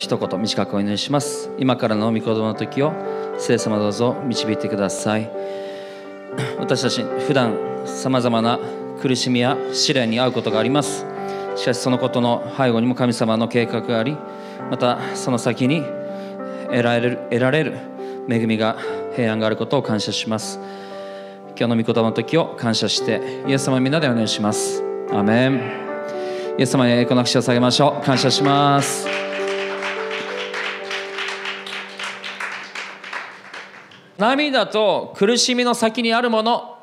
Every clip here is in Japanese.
一言短くお祈りします今からの御言葉の時を聖様どうぞ導いてください私たち普段さまざまな苦しみや試練に遭うことがありますしかしそのことの背後にも神様の計画がありまたその先に得られる得られる恵みが平安があることを感謝します今日の御言葉の時を感謝してイエス様みんなでお願いしますアメンイエス様にこの口を下げましょう感謝します涙と苦しみの先にあるもの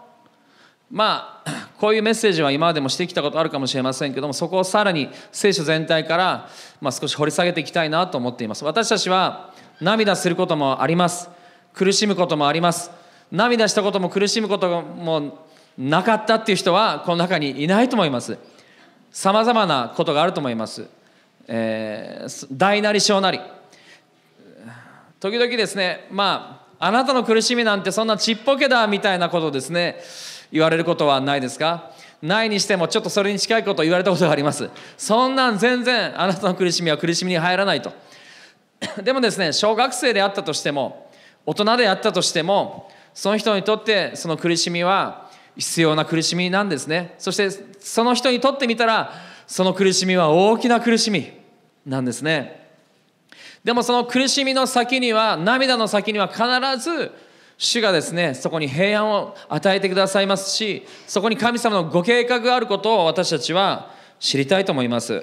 まあ こういうメッセージは今までもしてきたことあるかもしれませんけどもそこをさらに聖書全体から、まあ、少し掘り下げていきたいなと思っています私たちは涙することもあります苦しむこともあります涙したことも苦しむこともなかったっていう人はこの中にいないと思いますさまざまなことがあると思います、えー、大なり小なり時々ですねまああなたの苦しみなんてそんなちっぽけだみたいなことですね言われることはないですかないにしてもちょっとそれに近いことを言われたことがありますそんなん全然あなたの苦しみは苦しみに入らないと でもですね小学生であったとしても大人であったとしてもその人にとってその苦しみは必要な苦しみなんですねそしてその人にとってみたらその苦しみは大きな苦しみなんですねでもその苦しみの先には涙の先には必ず主がですねそこに平安を与えてくださいますしそこに神様のご計画があることを私たちは知りたいと思います。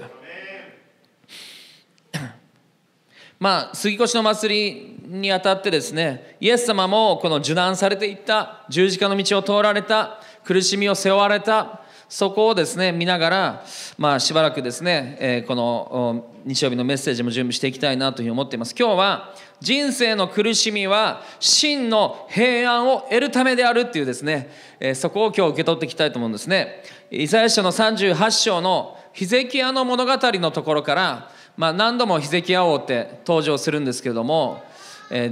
まあ、杉越の祭りにあたってですねイエス様もこの受難されていった十字架の道を通られた苦しみを背負われたそこをですね見ながら、まあ、しばらくですね、えー、この日曜日のメッセージも準備していきたいなというふうに思っています今日は人生の苦しみは真の平安を得るためであるっていうですね、えー、そこを今日受け取っていきたいと思うんですねイザヤ書の38章のヒゼキヤの物語のところから、まあ、何度もヒゼキヤ王って登場するんですけれども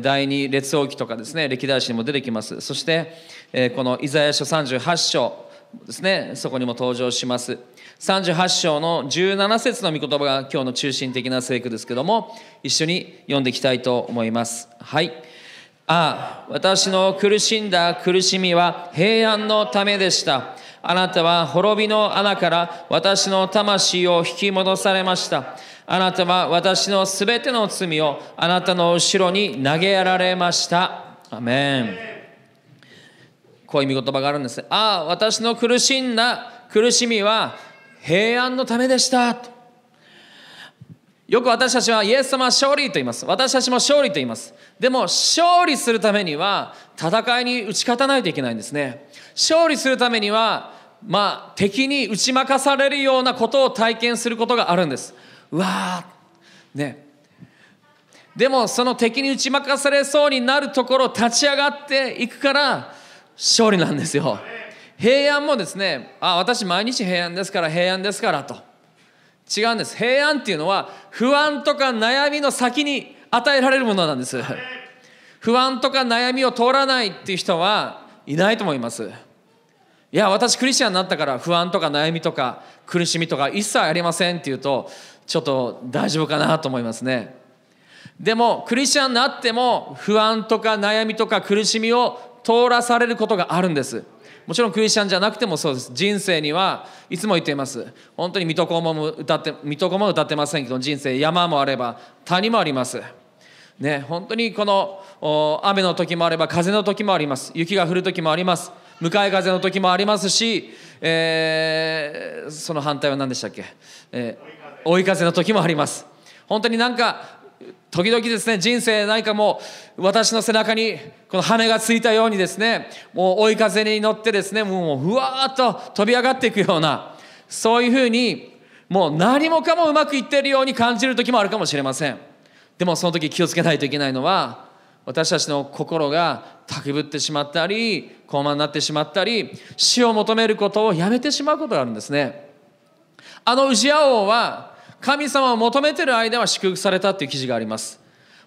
第二列王記とかですね歴代史にも出てきますそしてこのイザヤ書38章ですねそこにも登場します38章の17節の御言葉が今日の中心的な聖句ですけども一緒に読んでいきたいと思いますはいああ私の苦しんだ苦しみは平安のためでしたあなたは滅びの穴から私の魂を引き戻されましたあなたは私のすべての罪をあなたの後ろに投げやられましたアメンこういう見言葉があるんです。ああ、私の苦しんだ苦しみは平安のためでした。よく私たちはイエス様は勝利と言います。私たちも勝利と言います。でも勝利するためには戦いに打ち勝たないといけないんですね。勝利するためには、まあ、敵に打ち負かされるようなことを体験することがあるんです。うわーね。でもその敵に打ち負かされそうになるところ立ち上がっていくから勝利なんですよ平安もですねあ私毎日平安ですから平安ですからと違うんです平安っていうのは不安とか悩みの先に与えられるものなんです不安とか悩みを通らないっていう人はいないと思いますいや私クリスチャンになったから不安とか悩みとか苦しみとか一切ありませんっていうとちょっと大丈夫かなと思いますねでもクリスチャンになっても不安とか悩みとか苦しみを通らされることがあるんですもちろんクリスチャンじゃなくてもそうです人生にはいつも言っています本当に水戸黄門も歌って水戸黄門も歌ってませんけど人生山もあれば谷もありますね本当にこの雨の時もあれば風の時もあります雪が降る時もあります向かい風の時もありますし、えー、その反対は何でしたっけ、えー、追い風の時もあります本当になんか時々ですね、人生何かもう私の背中にこの羽がついたようにですね、もう追い風に乗ってですね、もうふわーっと飛び上がっていくような、そういうふうに、もう何もかもうまくいっているように感じる時もあるかもしれません。でもその時気をつけないといけないのは、私たちの心が高ぶってしまったり、高慢になってしまったり、死を求めることをやめてしまうことがあるんですね。あのウジア王は、神様を求めてる間は祝福されたっていう記事があります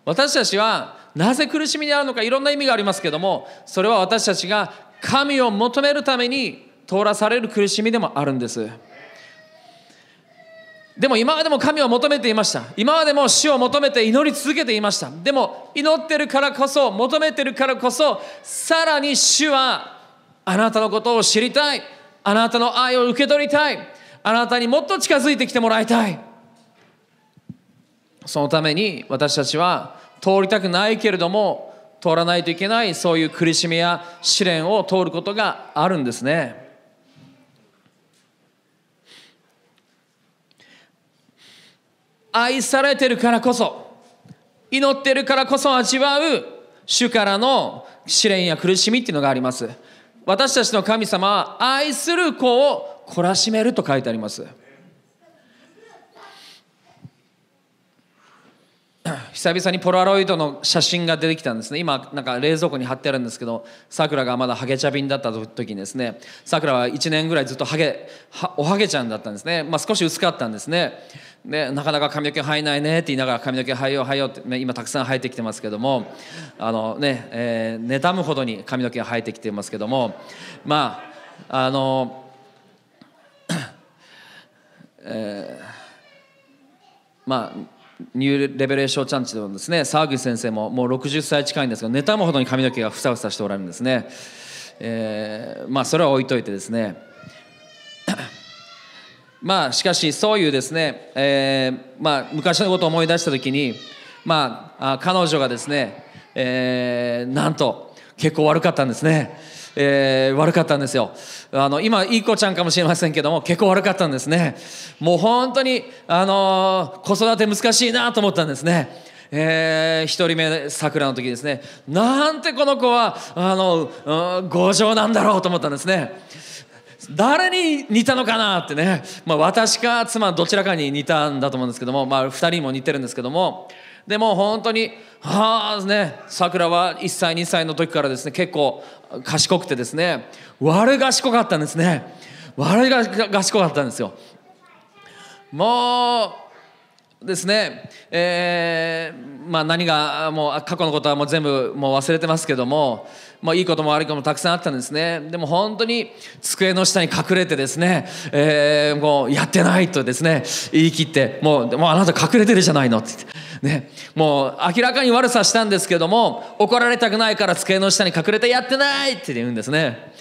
私たちはなぜ苦しみにあるのかいろんな意味がありますけどもそれは私たちが神を求めるために通らされる苦しみでもあるんですでも今までも神を求めていました今までも死を求めて祈り続けていましたでも祈ってるからこそ求めてるからこそさらに主はあなたのことを知りたいあなたの愛を受け取りたいあなたにもっと近づいてきてもらいたいそのために私たちは通りたくないけれども通らないといけないそういう苦しみや試練を通ることがあるんですね。愛されてるからこそ祈ってるからこそ味わう主からの試練や苦しみっていうのがあります。私たちの神様は愛する子を懲らしめると書いてあります。久々にポラロイドの写真が出てきたんですね今なんか冷蔵庫に貼ってあるんですけどさくらがまだハゲ茶瓶だった時にですねさくらは1年ぐらいずっとハゲおハゲちゃんだったんですね、まあ、少し薄かったんですねでなかなか髪の毛生えないねって言いながら髪の毛生えよう生えようって、ね、今たくさん生えてきてますけどもあのね、えー、妬むほどに髪の毛が生えてきてますけどもまああの えー、まあニューレベレーションチャンチのですね沢口先生ももう60歳近いんですがタもほどに髪の毛がふさふさしておられるんですね、えー、まあそれは置いといてですね まあしかしそういうですね、えー、まあ昔のことを思い出したときにまあ彼女がですね、えー、なんと結構悪かったんですね。えー、悪かったんですよあの今いい子ちゃんかもしれませんけども結構悪かったんですねもう本当にあのー、子育て難しいなと思ったんですねえ1人目桜の時ですねなんてこの子はあの五条なんだろうと思ったんですね誰に似たのかなってね、まあ、私か妻どちらかに似たんだと思うんですけども、まあ、2人も似てるんですけどもでも本当にはあね桜は1歳2歳の時からですね結構賢くてですね悪賢かったんですね悪賢かったんですよもうですね、えーまあ、何がもう過去のことはもう全部もう忘れてますけども、まあ、いいことも悪いこともたくさんあったんですねでも本当に机の下に隠れてですね、えー、もうやってないとですね言い切ってもうもうあなた隠れてるじゃないのってね、もう明らかに悪さしたんですけども怒られたくないから机の下に隠れてやってないって言うんですね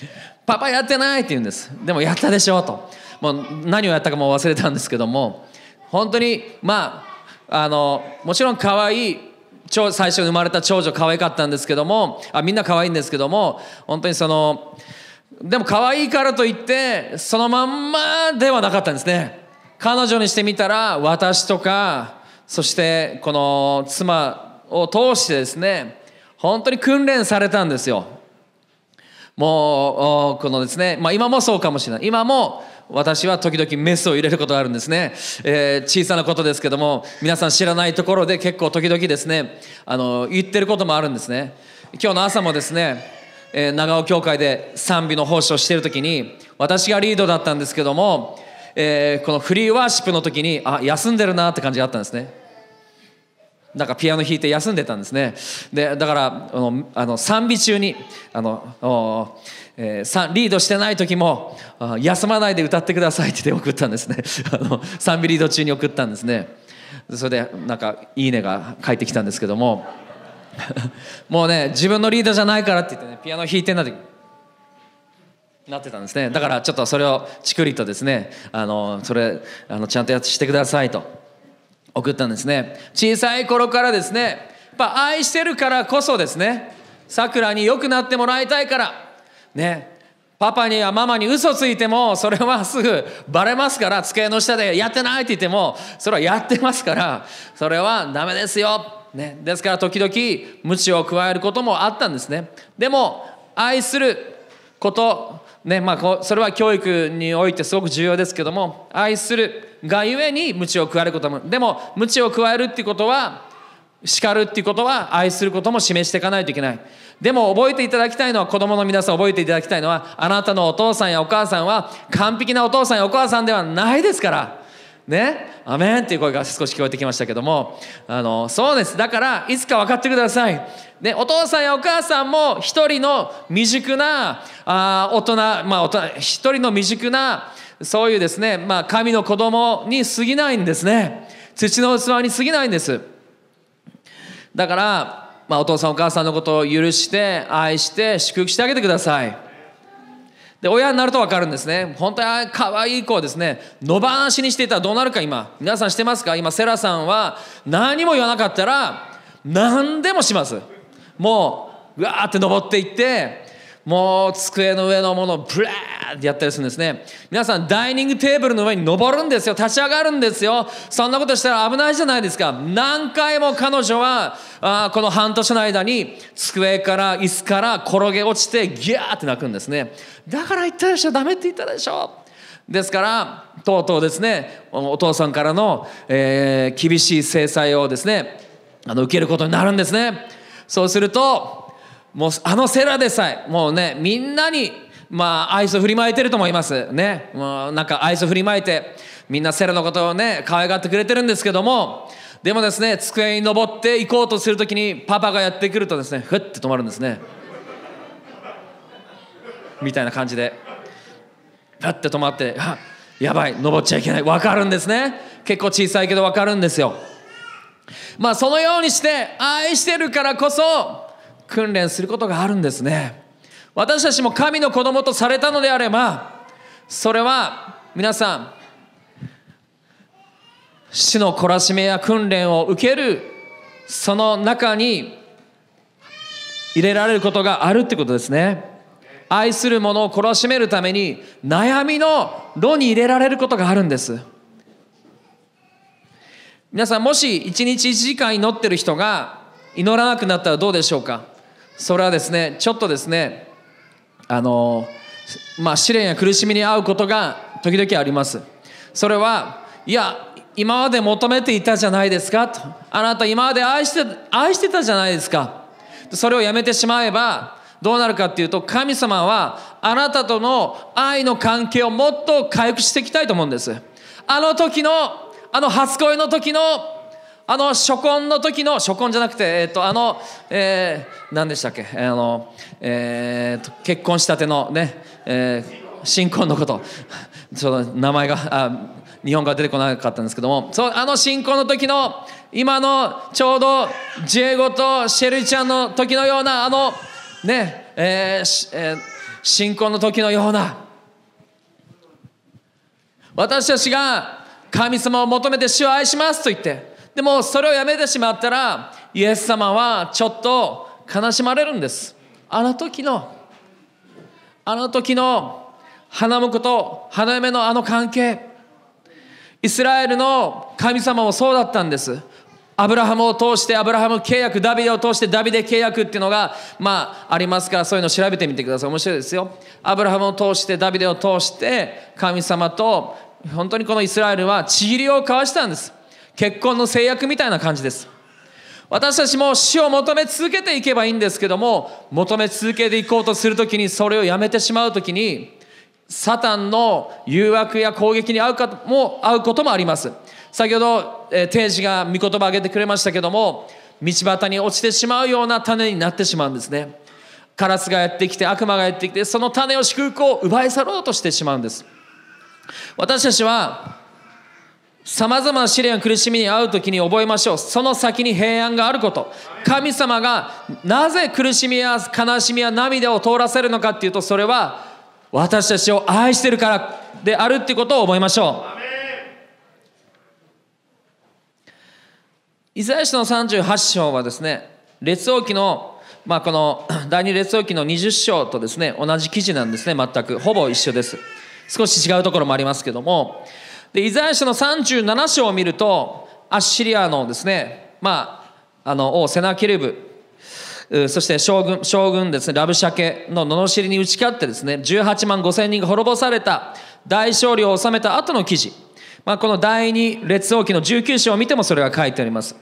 パパやってないって言うんですでもやったでしょともう何をやったかも忘れたんですけども本当にまああのもちろん可愛い最初に生まれた長女可愛かったんですけどもあみんな可愛いんですけども本当にそのでも可愛いからといってそのまんまではなかったんですね彼女にしてみたら私とかそしてこの妻を通してですね本当に訓練されたんですよもうこのですね、まあ、今もそうかもしれない今も私は時々メスを入れることがあるんですね、えー、小さなことですけども皆さん知らないところで結構時々ですねあの言ってることもあるんですね今日の朝もですね、えー、長尾教会で賛美の奉仕をしている時に私がリードだったんですけども、えー、このフリーワーシップの時にあ休んでるなって感じがあったんですねなんかピアノ弾いて休んでたんですねでだからあのあの賛美中にあのえー、リードしてない時も「休まないで歌ってください」って送ったんですね あの賛美リード中に送ったんですねそれでなんか「いいね」が返ってきたんですけども もうね自分のリードじゃないからって言ってねピアノ弾いてんなてなってたんですねだからちょっとそれをチクリとですねあのそれあのちゃんとやしてくださいと送ったんですね小さい頃からですねやっぱ愛してるからこそですねさくらに良くなってもらいたいからねパパにやママに嘘ついてもそれはすぐバレますから机の下でやってないって言ってもそれはやってますからそれはダメですよ、ね、ですから時々無知を加えることもあったんですねでも愛することねまあ、それは教育においてすごく重要ですけども愛するがゆえに無知を加えることもでも無知を加えるっていうことは叱るっていうことは愛することも示していかないといけない。でも覚えていただきたいのは子供の皆さん覚えていただきたいのはあなたのお父さんやお母さんは完璧なお父さんやお母さんではないですから。ね、アメンっていう声が少し聞こえてきましたけどもあのそうですだからいつか分かってください、ね、お父さんやお母さんも一人の未熟なあ大人まあ大人一人の未熟なそういうですね、まあ、神の子供に過ぎないんですね土の器に過ぎないんですだから、まあ、お父さんお母さんのことを許して愛して祝福してあげてくださいで親になると分かるんですね本当に可愛い子をですね野放しにしていたらどうなるか今皆さんしてますか今セラさんは何も言わなかったら何でもしますもううわーって登っていってもう机の上のものをブラーってやったりするんですね皆さんダイニングテーブルの上に登るんですよ立ち上がるんですよそんなことしたら危ないじゃないですか何回も彼女はあこの半年の間に机から椅子から転げ落ちてギャーって泣くんですねだから言ったでしょダメって言ったでしょですからとうとうですねお父さんからの、えー、厳しい制裁をですねあの受けることになるんですねそうするともうあのセラでさえもうねみんなにまあ愛想振りまいてると思いますねもうなんか愛想振りまいてみんなセラのことをね可愛がってくれてるんですけどもでもですね机に登っていこうとするときにパパがやってくるとですねふって止まるんですねみたいな感じでふって止まってあやばい登っちゃいけない分かるんですね結構小さいけど分かるんですよまあそのようにして愛してるからこそ訓練することがあるんですね私たちも神の子供とされたのであればそれは皆さん死の懲らしめや訓練を受けるその中に入れられることがあるってことですね愛する者を懲らしめるために悩みの炉に入れられることがあるんです皆さんもし一日一時間祈ってる人が祈らなくなったらどうでしょうかそれはですねちょっとですねあのまあ試練や苦しみに遭うことが時々ありますそれはいや今まで求めていたじゃないですかとあなた今まで愛して愛してたじゃないですかそれをやめてしまえばどうなるかっていうと神様はあなたとの愛の関係をもっと回復していきたいと思うんですあの時のあの初恋の時のあの初婚の時の初婚じゃなくて、えっと、あの、えー、何でしたっけ、あの、えー、結婚したてのね、えー、新婚のこと、その名前が、あ日本が出てこなかったんですけども、そうあの新婚の時の、今のちょうどジェイゴとシェルちゃんの時のような、あの、ね、えーえー、新婚の時のような、私たちが神様を求めて主を愛しますと言って、でもそれをやめてしまったらイエス様はちょっと悲しまれるんですあの時のあの時の花婿と花嫁のあの関係イスラエルの神様もそうだったんですアブラハムを通してアブラハム契約ダビデを通してダビデ契約っていうのがまあありますからそういうの調べてみてください面白いですよアブラハムを通してダビデを通して神様と本当にこのイスラエルはちぎりを交わしたんです結婚の制約みたいな感じです私たちも死を求め続けていけばいいんですけども求め続けていこうとするときにそれをやめてしまうときにサタンの誘惑や攻撃に遭うかも遭うこともあります先ほど、えー、定時が御言葉を挙げてくれましたけども道端に落ちてしまうような種になってしまうんですねカラスがやってきて悪魔がやってきてその種を祝福を奪い去ろうとしてしまうんです私たちはさまざまな試練や苦しみに遭う時に覚えましょうその先に平安があること神様がなぜ苦しみや悲しみや涙を通らせるのかっていうとそれは私たちを愛してるからであるっていうことを覚えましょうイザヤ書の38章はですね列王記のまあこの 第二列王記の20章とですね同じ記事なんですね全くほぼ一緒です少し違うところもありますけどもでイザヤ書の37章を見るとアッシリアのですねまああの王セナキルブそして将軍将軍ですねラブシャケの罵りに打ち勝ってですね18万5千人が滅ぼされた大勝利を収めた後の記事、まあ、この第二列王記の19章を見てもそれが書いてあります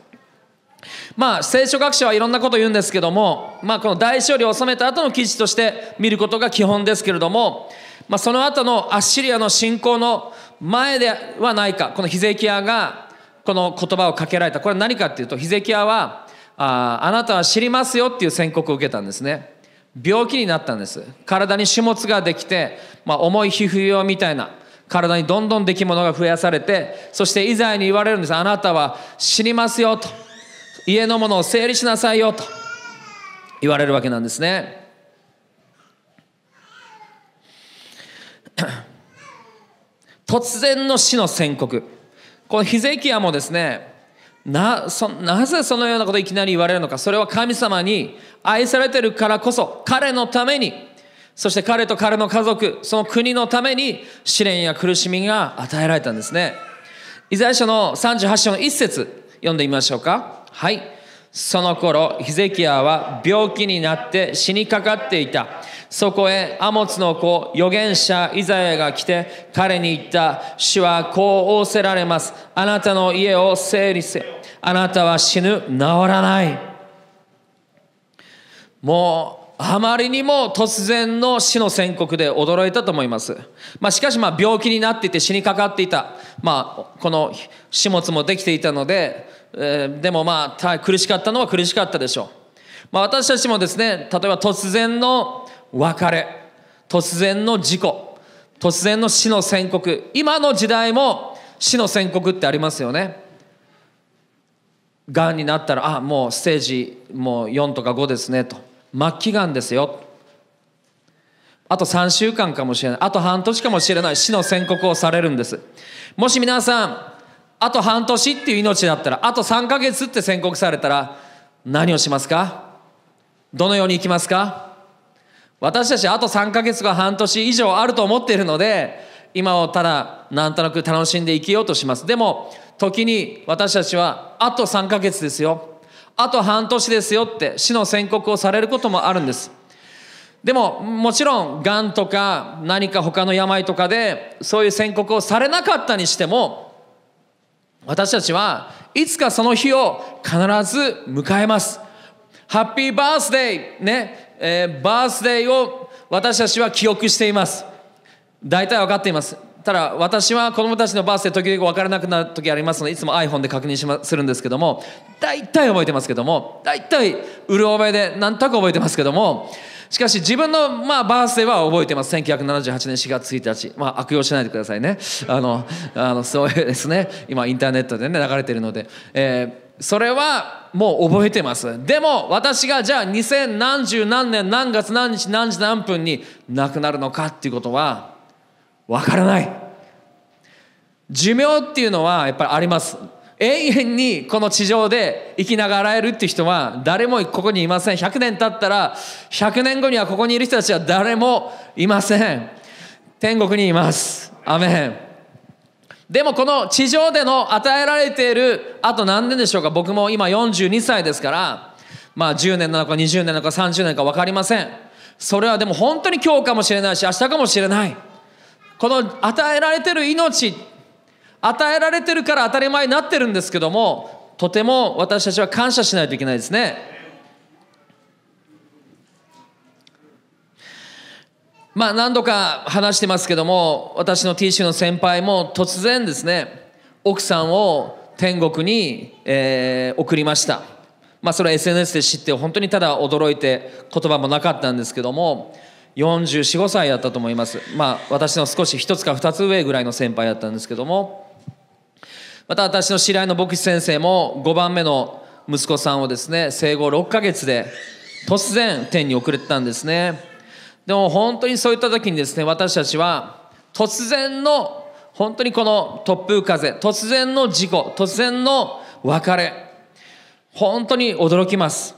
まあ、聖書学者はいろんなこと言うんですけども、まあ、この大勝利を収めた後の記事として見ることが基本ですけれども、まあ、その後のアッシリアの信仰の前ではないかこのヒゼキヤがこの言葉をかけられたこれは何かっていうとヒゼキヤはああなたは知りますよっていう宣告を受けたんですね病気になったんです体に種物ができて、まあ、重い皮膚病みたいな体にどんどんできものが増やされてそしてイザに言われるんですあなたは死にますよと家のものを整理しなさいよと言われるわけなんですね突然の死の宣告このヒゼキヤもですねなそなぜそのようなことをいきなり言われるのかそれは神様に愛されてるからこそ彼のためにそして彼と彼の家族その国のために試練や苦しみが与えられたんですねイザヤ書の38章の1節読んでみましょうかはいその頃ヒゼキヤは病気になって死にかかっていたそこへアモツの子預言者イザヤが来て彼に言った主はこう仰せられますあなたの家を整理せあなたは死ぬ治らないもうあまりにも突然の死の宣告で驚いたと思います。まあ、しかしま病気になっていて死にかかっていた。まあ、この始末もできていたので、えー、でもまあ苦しかったのは苦しかったでしょう、まあ、私たちもですね例えば突然の別れ突然の事故突然の死の宣告今の時代も死の宣告ってありますよねがんになったらあもうステージもう4とか5ですねと末期がんですよあと3週間かもしれないあと半年かもしれない死の宣告をされるんですもし皆さんあと半年っていう命だったらあと3ヶ月って宣告されたら何をしますかどのようにいきますか私たちあと3ヶ月か半年以上あると思っているので今をただなんとなく楽しんで生きようとしますでも時に私たちはあと3ヶ月ですよあと半年ですよって死の宣告をされることもあるんですでももちろんがんとか何か他の病とかでそういう宣告をされなかったにしても私たちはいつかその日を必ず迎えますハッピーバースデーね、えー、バースデーを私たちは記憶しています大体分かっていますただ私は子供たちのバースデー時々分からなくなる時ありますのでいつも iPhone で確認しまするんですけども大体覚えてますけども大体うる覚えで何となく覚えてますけどもしかし自分の、まあ、バースデーは覚えてます。1978年4月1日。まあ、悪用しないでくださいね。あの、あのそういうですね、今インターネットでね、流れてるので。えー、それはもう覚えてます。でも私がじゃあ2000何十何年何月何日何時何分に亡くなるのかっていうことはわからない。寿命っていうのはやっぱりあります。永遠にこの地上で生きながらえるっていう人は誰もここにいません100年経ったら100年後にはここにいる人たちは誰もいません天国にいますアメンでもこの地上での与えられているあと何年でしょうか僕も今42歳ですからまあ10年なのか20年なのか30年か分かりませんそれはでも本当に今日かもしれないし明日かもしれないこの与えられてる命与えられてるから当たり前になってるんですけどもとても私たちは感謝しないといけないですねまあ何度か話してますけども私の T シの先輩も突然ですね奥さんを天国に、えー、送りましたまあそれは SNS で知って本当にただ驚いて言葉もなかったんですけども445歳だったと思いますまあ私の少し1つか2つ上ぐらいの先輩だったんですけどもまた私の知り合いの牧師先生も5番目の息子さんをですね生後6ヶ月で突然天に遅れてたんですねでも本当にそういった時にですね私たちは突然の本当にこの突風風突然の事故突然の別れ本当に驚きます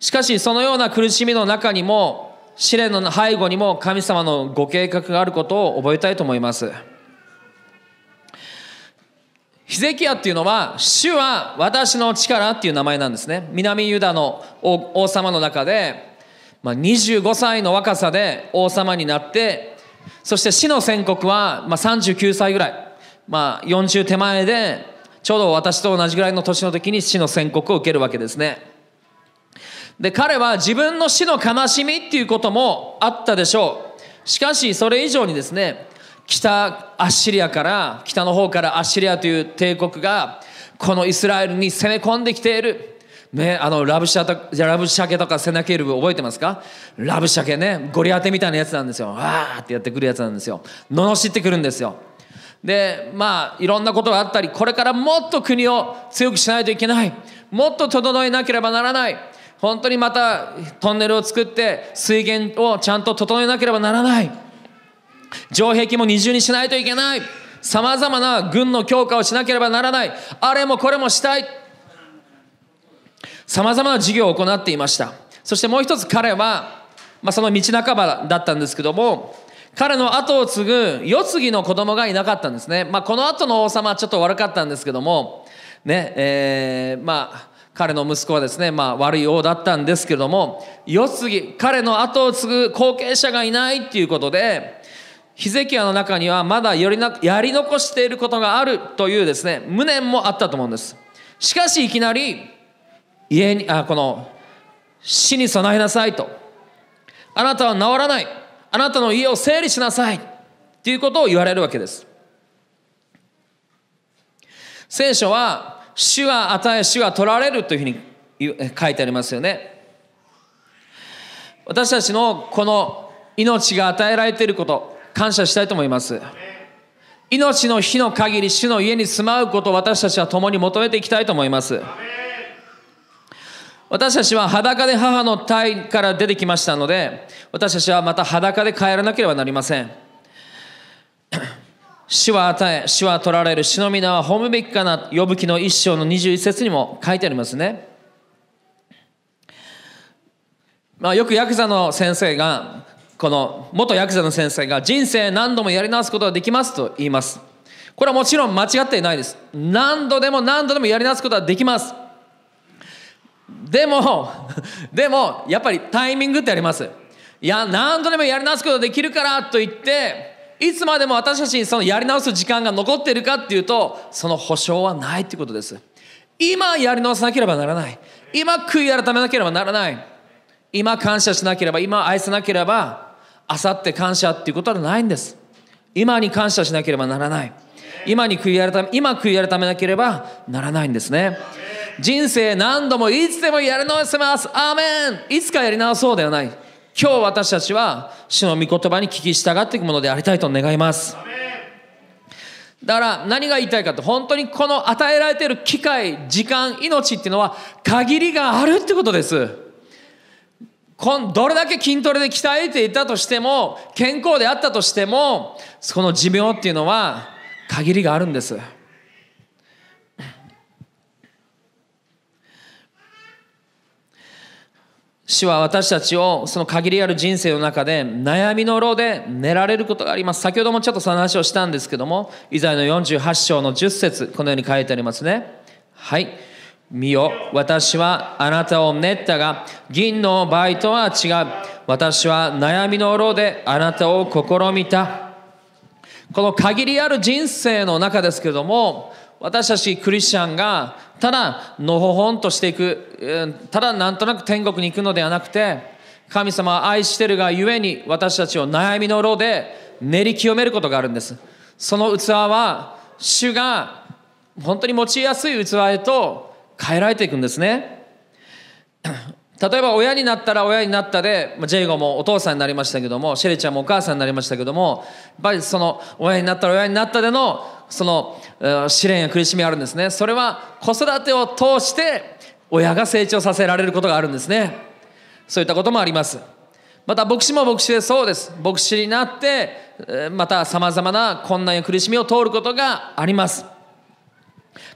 しかしそのような苦しみの中にも試練の背後にも神様のご計画があることを覚えたいと思います。ヒゼキヤっていうのは、主は私の力っていう名前なんですね。南ユダの王様の中で、まあ、25歳の若さで王様になって、そして死の宣告は、まあ、39歳ぐらい、まあ、40手前で、ちょうど私と同じぐらいの年の時に死の宣告を受けるわけですね。で、彼は自分の死の悲しみっていうこともあったでしょう。しかし、それ以上にですね、北アッシリアから北の方からアッシリアという帝国がこのイスラエルに攻め込んできている。ね、あのラブシャとラブシャケとかセナケールブ覚えてますかラブシャケねゴリアテみたいなやつなんですよわーってやってくるやつなんですよ罵ってくるんですよでまあいろんなことがあったりこれからもっと国を強くしないといけないもっと整えなければならない本当にまたトンネルを作って水源をちゃんと整えなければならない城壁も二重にしないといけないさまざまな軍の強化をしなければならないあれもこれもしたいさまざまな事業を行っていましたそしてもう一つ彼は、まあ、その道半ばだったんですけども彼の後を継ぐ世継ぎの子供がいなかったんですね、まあ、この後の王様はちょっと悪かったんですけどもねえー、まあ彼の息子はですね、まあ、悪い王だったんですけども世継ぎ彼の後を継ぐ後継者がいないっていうことでヒゼキヤの中にはまだやり残していることがあるというですね無念もあったと思うんですしかしいきなり家にあこの死に備えなさいとあなたは治らないあなたの家を整理しなさいということを言われるわけです聖書は主は与え主は取られるというふうに書いてありますよね私たちのこの命が与えられていること感謝したいと思います。命の日の限り、主の家に住まうことを私たちは共に求めていきたいと思います。私たちは裸で母の体から出てきましたので、私たちはまた裸で帰らなければなりません。死 は与え、死は取られる、死の皆は褒むべきかな、呼ぶ記の一章の21節にも書いてありますね。まあ、よくヤクザの先生がこの元ヤクザの先生が人生何度もやり直すことができますと言いますこれはもちろん間違っていないです何度でも何度でもやり直すことはできますでも でもやっぱりタイミングってありますいや何度でもやり直すことができるからと言っていつまでも私たちにそのやり直す時間が残っているかっていうとその保証はないってことです今やり直さなければならない今悔い改めなければならない今感謝しなければ今愛さなければ明後日感謝っていうことはないんです今に感謝しなければならない今に悔い改め今悔い改めなければならないんですね人生何度もいつでもやり直せますアーメンいつかやり直そうではない今日私たちは主の御言葉に聞き従っていくものでありたいと願いますだから何が言いたいかって本当にこの与えられている機会時間命っていうのは限りがあるってことですどれだけ筋トレで鍛えていたとしても健康であったとしてもその寿命っていうのは限りがあるんです主は私たちをその限りある人生の中で悩みの炉で寝られることがあります。先ほどもちょっとその話をしたんですけども、イザヤの48章の10節このように書いてありますね。はい。見よ私はあなたを練ったが銀の倍とは違う私は悩みの炉であなたを試みたこの限りある人生の中ですけれども私たちクリスチャンがただのほほんとしていくただなんとなく天国に行くのではなくて神様は愛してるがゆえに私たちを悩みの炉で練り清めることがあるんですその器は主が本当に持ちやすい器へと変えられていくんですね。例えば親になったら親になったで、ジェイゴもお父さんになりましたけども、シェリちゃんもお母さんになりましたけども、やっぱりその親になったら親になったでの、その試練や苦しみがあるんですね。それは子育てを通して親が成長させられることがあるんですね。そういったこともあります。また牧師も牧師でそうです。牧師になって、また様々な困難や苦しみを通ることがあります。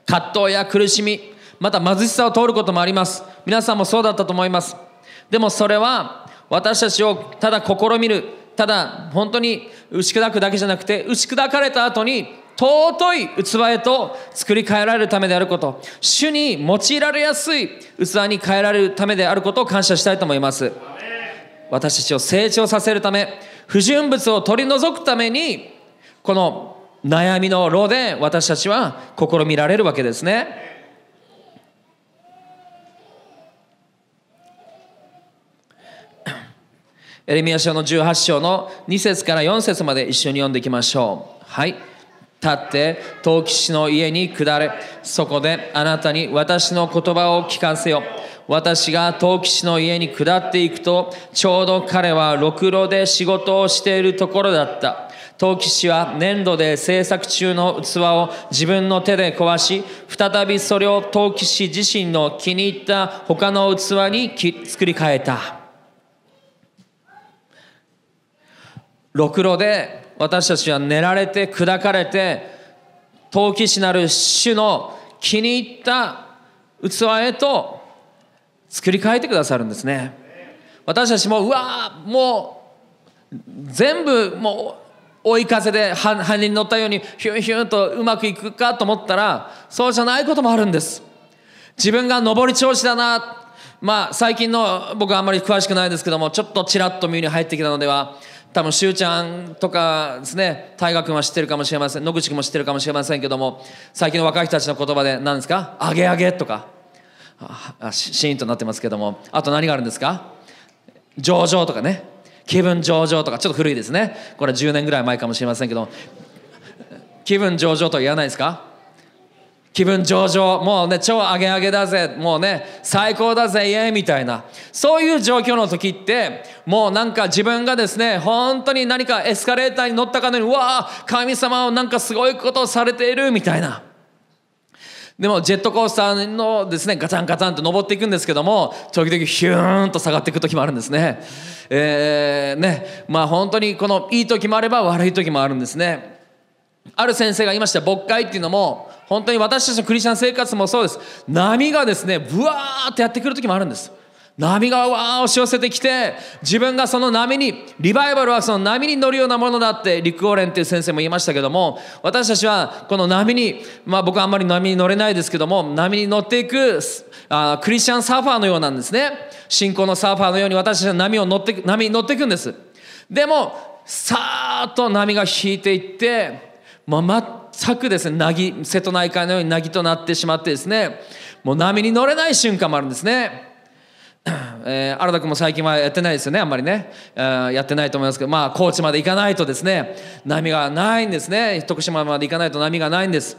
葛藤や苦しみ、また貧しさを通ることもあります皆さんもそうだったと思いますでもそれは私たちをただ試みるただ本当に打ち砕くだけじゃなくて打ち砕かれた後に尊い器へと作り変えられるためであること、主に用いられやすい器に変えられるためであることを感謝したいと思います。私たちを成長させるため、不純物を取り除くために、この悩みの炉で私たちは試みられるわけですね。エレミア書の18章の2節から4節まで一緒に読んでいきましょう。はい。立って、陶器師の家に下れ、そこであなたに私の言葉を聞かせよ。私が陶器師の家に下っていくと、ちょうど彼はろくろで仕事をしているところだった。陶器師は粘土で制作中の器を自分の手で壊し、再びそれを陶器師自身の気に入った他の器に作り変えた。ろくろで私たちは練られて砕かれて陶器師なる主の気に入った器へと作り変えてくださるんですね私たちもうわもう全部もう追い風で羽に乗ったようにヒュンヒュンとうまくいくかと思ったらそうじゃないこともあるんです自分が上り調子だなまあ最近の僕はあんまり詳しくないですけどもちょっとちらっと耳に入ってきたのでは多分しゅうちゃんとかですね大河君は知ってるかもしれません野口君も知ってるかもしれませんけども最近の若い人たちの言葉で何ですか「あげあげ」とかあシーンとなってますけどもあと何があるんですか上々とかね気分上々とかちょっと古いですねこれは10年ぐらい前かもしれませんけど気分上々とは言わないですか気分上々もうね超アゲアゲだぜもうね最高だぜイエーみたいなそういう状況の時ってもうなんか自分がですね本当に何かエスカレーターに乗ったかのようにわあ神様をなんかすごいことをされているみたいなでもジェットコースターのですねガタンガタンと登っていくんですけども時々ヒューンと下がっていく時もあるんですねえー、ねまあ本当にこのいい時もあれば悪い時もあるんですねある先生が言いました牧会っていうのも本当に私たちのクリスチャン生活もそうです波がですねブワーってやってくる時もあるんです波がわー押し寄せてきて自分がその波にリバイバルはその波に乗るようなものだってリク・オーレンっていう先生も言いましたけども私たちはこの波にまあ僕はあんまり波に乗れないですけども波に乗っていくあクリスチャンサーファーのようなんですね信仰のサーファーのように私たちは波を乗って波に乗っていくんですでもさーっと波が引いていって、まあ、全くですねなぎ瀬戸内海のようになぎとなってしまってですねもう波に乗れない瞬間もあるんですね。えー、新田君も最近はやってないですよねあんまりね、えー、やってないと思いますけどまあ高知まで行かないとですね波がないんですね徳島まで行かないと波がないんです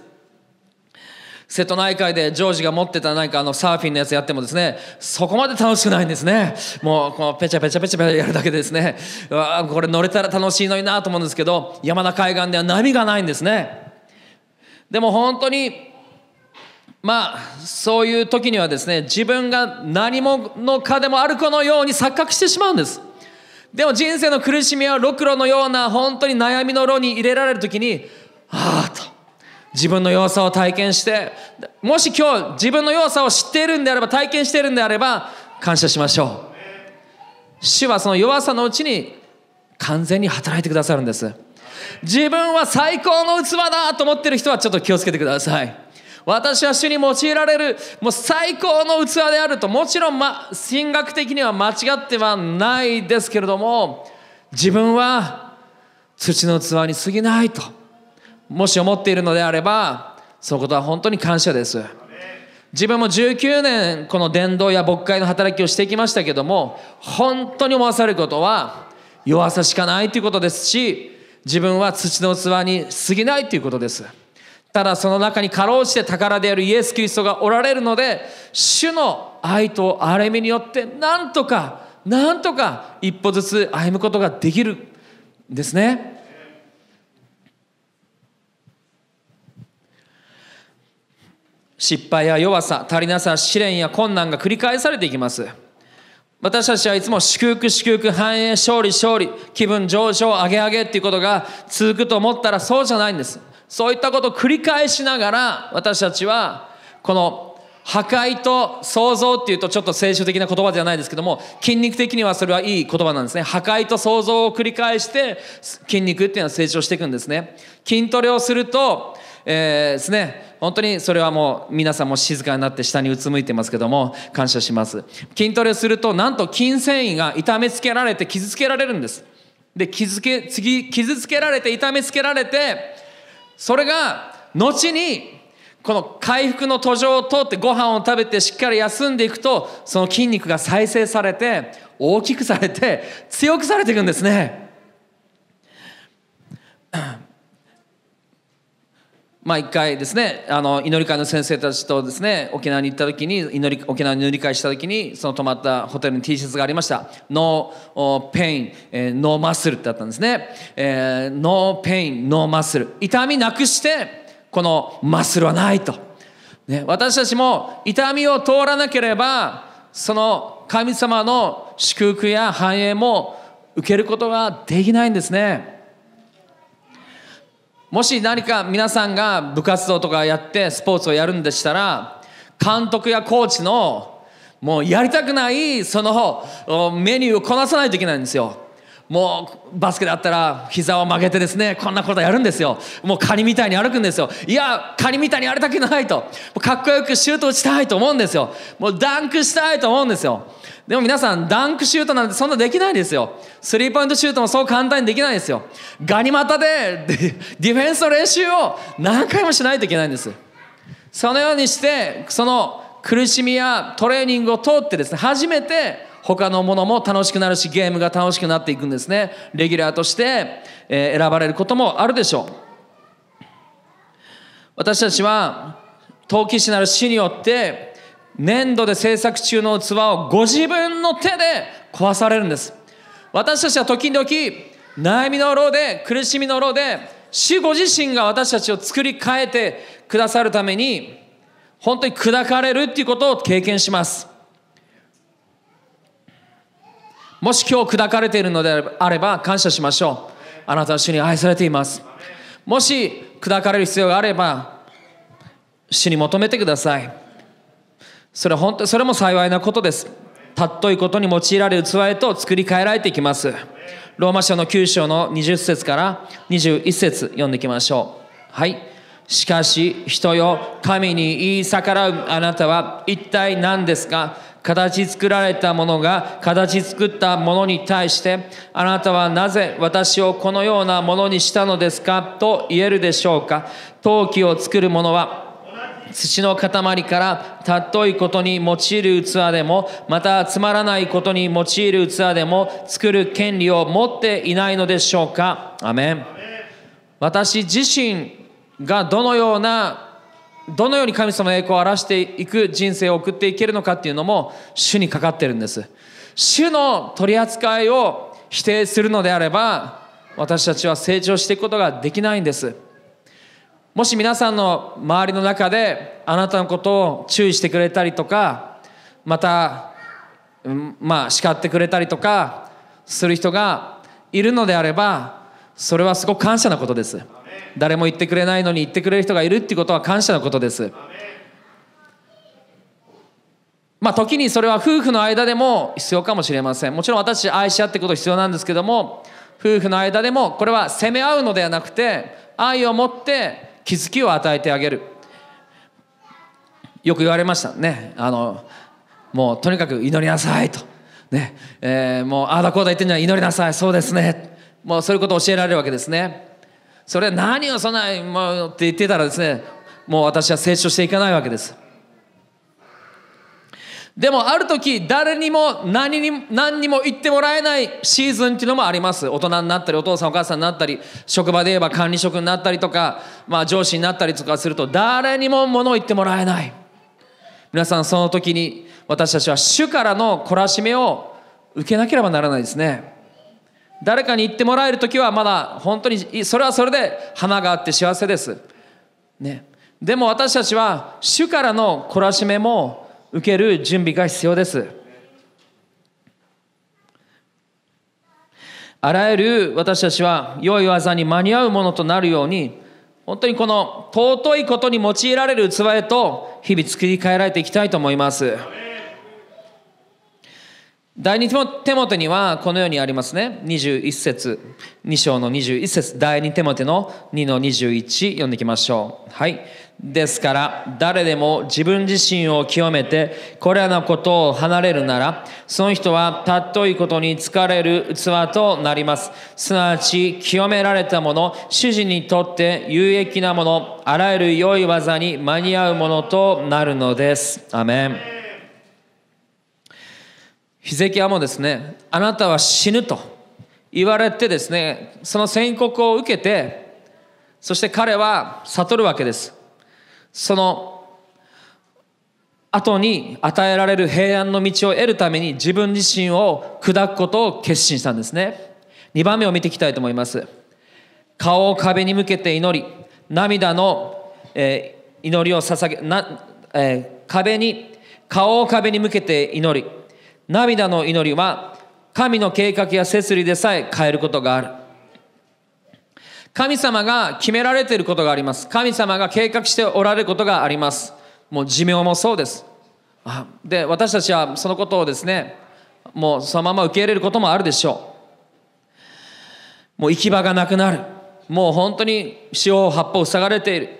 瀬戸内海でジョージが持ってたなんかあのサーフィンのやつやってもですねそこまで楽しくないんですねもうこのペチャペチャペチャペチャやるだけでですねうわこれ乗れたら楽しいのになと思うんですけど山田海岸では波がないんですねでも本当にまあそういう時にはですね自分が何者かでもある子のように錯覚してしまうんですでも人生の苦しみはろくろのような本当に悩みの炉に入れられる時にああと自分の弱さを体験してもし今日自分の弱さを知っているんであれば体験しているんであれば感謝しましょう主はその弱さのうちに完全に働いてくださるんです自分は最高の器だと思ってる人はちょっと気をつけてください。私は主に用いられるもう最高の器であるともちろん、ま、神学的には間違ってはないですけれども自分は土の器に過ぎないともし思っているのであればそのことは本当に感謝です自分も19年この伝道や牧会の働きをしてきましたけども本当に思わされることは弱さしかないということですし自分は土の器に過ぎないということですただその中にかろうじて宝であるイエス・キリストがおられるので主の愛と憐れみによってなんとかなんとか一歩ずつ歩むことができるんですね失敗や弱さ足りなさ試練や困難が繰り返されていきます私たちはいつも祝福祝福繁栄勝利勝利気分上昇上げ上げっていうことが続くと思ったらそうじゃないんですそういったことを繰り返しながら私たちはこの破壊と創造っていうとちょっと聖書的な言葉ではないですけども筋肉的にはそれはいい言葉なんですね破壊と創造を繰り返して筋肉っていうのは成長していくんですね筋トレをするとえー、ですね本当にそれはもう皆さんも静かになって下にうつむいてますけども感謝します筋トレするとなんと筋繊維が痛めつけられて傷つけられるんですで傷つけ次傷つけられて痛めつけられてそれが後にこの回復の途上を通ってご飯を食べてしっかり休んでいくとその筋肉が再生されて大きくされて強くされていくんですねまあ、一回ですねあの祈り会の先生たちとですね沖縄に行った時に祈り沖縄に祈り会した時にその泊まったホテルに T シャツがありました「ノーペイン、えノーマッスル」ってあったんですね、えノーペインノーマッスル痛みなくしてこのマッスルはないと、ね、私たちも痛みを通らなければその神様の祝福や繁栄も受けることができないんですねもし何か皆さんが部活動とかやってスポーツをやるんでしたら監督やコーチのもうやりたくないそのメニューをこなさないといけないんですよもうバスケだったら膝を曲げてですねこんなことやるんですよもうカニみたいに歩くんですよいやカニみたいにやりたくないとかっこよくシュート打ちたいと思うんですよもうダンクしたいと思うんですよでも皆さん、ダンクシュートなんてそんなできないですよ。スリーポイントシュートもそう簡単にできないですよ。ガニ股で ディフェンスの練習を何回もしないといけないんです。そのようにして、その苦しみやトレーニングを通ってですね、初めて他のものも楽しくなるし、ゲームが楽しくなっていくんですね。レギュラーとして、え選ばれることもあるでしょう。私たちは、投機師なる死によって、粘土で制作中の器をご自分の手で壊されるんです私たちは時々悩みの労で苦しみの労で主ご自身が私たちを作り変えてくださるために本当に砕かれるっていうことを経験しますもし今日砕かれているのであれば感謝しましょうあなたは主に愛されていますもし砕かれる必要があれば主に求めてくださいそれ本当それも幸いなことです尊いことに用いられる器へと作り変えられていきますローマ書の9章の20節から21節読んでいきましょうはいしかし人よ神に言い逆らうあなたは一体何ですか形作られたものが形作ったものに対してあなたはなぜ私をこのようなものにしたのですかと言えるでしょうか陶器を作るのは土の塊から尊いことに用いる器でもまたつまらないことに用いる器でも作る権利を持っていないのでしょうかアメン私自身がどのようなどのように神様の栄光を荒らしていく人生を送っていけるのかっていうのも主にかかってるんです主の取り扱いを否定するのであれば私たちは成長していくことができないんですもし皆さんの周りの中であなたのことを注意してくれたりとかまた、まあ、叱ってくれたりとかする人がいるのであればそれはすごく感謝なことです誰も言ってくれないのに言ってくれる人がいるっていうことは感謝のことですまあ時にそれは夫婦の間でも必要かもしれませんもちろん私愛し合ってこと必要なんですけども夫婦の間でもこれは責め合うのではなくて愛を持って気づきを与えてあげるよく言われましたねあのもうとにかく祈りなさいとねえー、もうああだこうだ言ってんじゃ祈りなさいそうですねもうそういうことを教えられるわけですねそれは何をそんなもうって言ってたらですねもう私は成長していかないわけですでもある時誰にも何に何にも言ってもらえないシーズンっていうのもあります大人になったりお父さんお母さんになったり職場で言えば管理職になったりとか、まあ、上司になったりとかすると誰にも物を言ってもらえない皆さんその時に私たちは主からの懲らしめを受けなければならないですね誰かに言ってもらえる時はまだ本当にそれはそれで花があって幸せですねでも私たちは主からの懲らしめも受ける準備が必要です。あらゆる私たちは良い技に間に合うものとなるように、本当にこの尊いことに用いられる器へと日々作り変えられていきたいと思います。第2手元にはこのようにありますね。21節、2章の21節、第2手元の2の21、読んでいきましょう。はい。ですから誰でも自分自身を清めてこれらのことを離れるならその人は尊いことに疲れる器となりますすなわち清められたもの主人にとって有益なものあらゆる良い技に間に合うものとなるのですアメンヒゼキヤもですねあなたは死ぬと言われてですねその宣告を受けてそして彼は悟るわけですその後に与えられる平安の道を得るために自分自身を砕くことを決心したんですね2番目を見ていきたいと思います顔を壁に向けて祈り涙の、えー、祈りを捧げな、えー、壁に顔を壁に向けて祈り涙の祈りは神の計画や設理でさえ変えることがある神様が決められていることがあります。神様が計画しておられることがあります。もう寿命もそうです。で、私たちはそのことをですね、もうそのまま受け入れることもあるでしょう。もう行き場がなくなる。もう本当に四方八方塞がれている。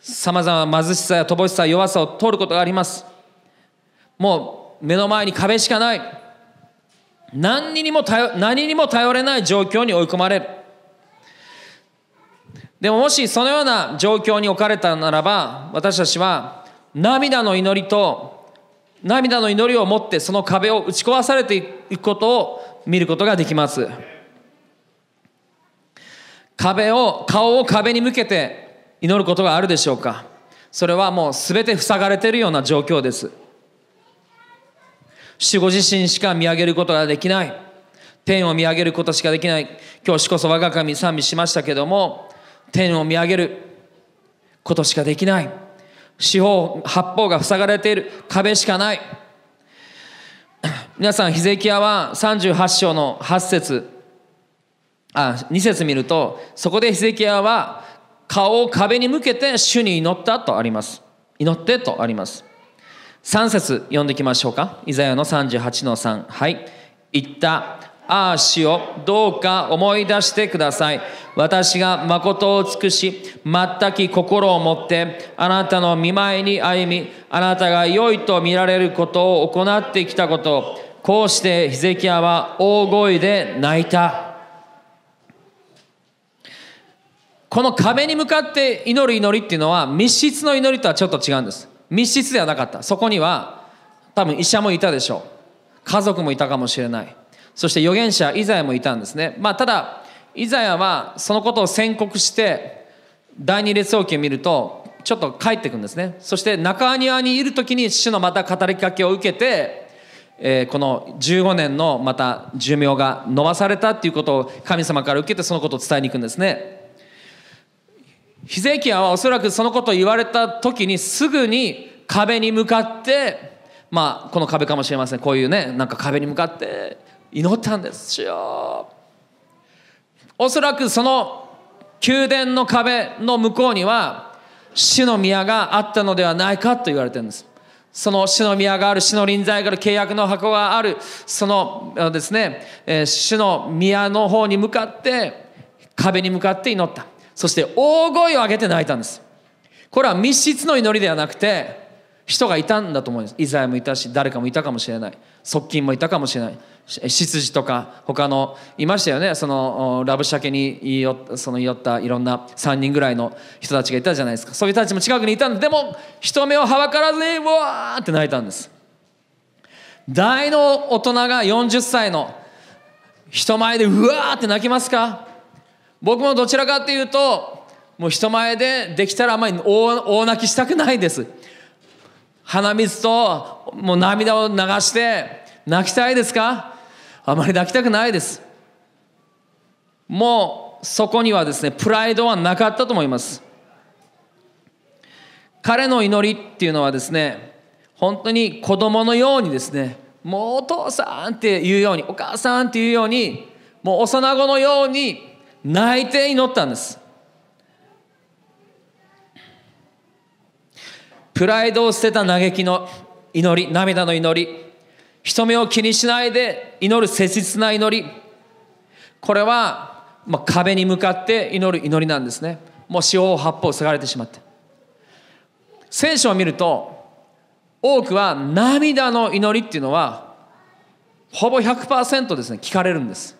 さまざま貧しさや乏しさ、弱さを通ることがあります。もう目の前に壁しかない。何にも頼何にも頼れない状況に追い込まれる。でももしそのような状況に置かれたならば私たちは涙の祈りと涙の祈りを持ってその壁を打ち壊されていくことを見ることができます壁を顔を壁に向けて祈ることがあるでしょうかそれはもう全て塞がれているような状況です主ご自身しか見上げることができない天を見上げることしかできない今日主こそ我が神賛美しましたけども天を見上げることしかできない四方八方が塞がれている壁しかない皆さんヒゼキヤは38章の8節あ2節見るとそこでヒゼキヤは顔を壁に向けて主に祈ったとあります祈ってとあります3節読んでいきましょうかイザヤの38の3はい言ったああ主をどうか思い出してください私が誠を尽くし全く心を持ってあなたの見舞いに歩みあなたが良いと見られることを行ってきたことこうしてヒゼキヤは大声で泣いたこの壁に向かって祈る祈りっていうのは密室の祈りとはちょっと違うんです密室ではなかったそこには多分医者もいたでしょう家族もいたかもしれないそして預言者イザヤもいたんですね、まあ、ただイザヤはそのことを宣告して第二列王記を見るとちょっと帰ってくんですねそして中庭にいる時に主のまた語りかけを受けて、えー、この15年のまた寿命が延ばされたっていうことを神様から受けてそのことを伝えに行くんですねヒゼキヤはおそらくそのことを言われた時にすぐに壁に向かってまあこの壁かもしれませんこういうねなんか壁に向かって祈ったんですよおそらくその宮殿の壁の向こうには主の宮があったのではないかと言われてるんですその主の宮がある、主の臨在がある、契約の箱がある、そのですね、え主の宮の方に向かって、壁に向かって祈った。そして大声を上げて泣いたんです。これは密室の祈りではなくて、人がいたんだと思うんです。イザヤもいたし、誰かもいたかもしれない。側近もいたかもしれない。執事とか他のいましたよねそのラブシャケに言よそのよったいろんな3人ぐらいの人たちがいたじゃないですかそういう人たちも近くにいたんででも人目をはばからずにわーって泣いたんです大の大人が40歳の人前でうわーって泣きますか僕もどちらかっていうともう人前でできたらあまり大泣きしたくないです鼻水ともう涙を流して泣きたいですかあまり抱きたくないですもうそこにはですねプライドはなかったと思います彼の祈りっていうのはですね本当に子供のようにですねもうお父さんっていうようにお母さんっていうようにもう幼子のように泣いて祈ったんですプライドを捨てた嘆きの祈り涙の祈り人目を気にしないで祈る切実な祈りこれは、ま壁に向かって祈る祈りなんですねもう四方八方塞がれてしまって聖書を見ると多くは涙の祈りっていうのはほぼ100%ですね聞かれるんです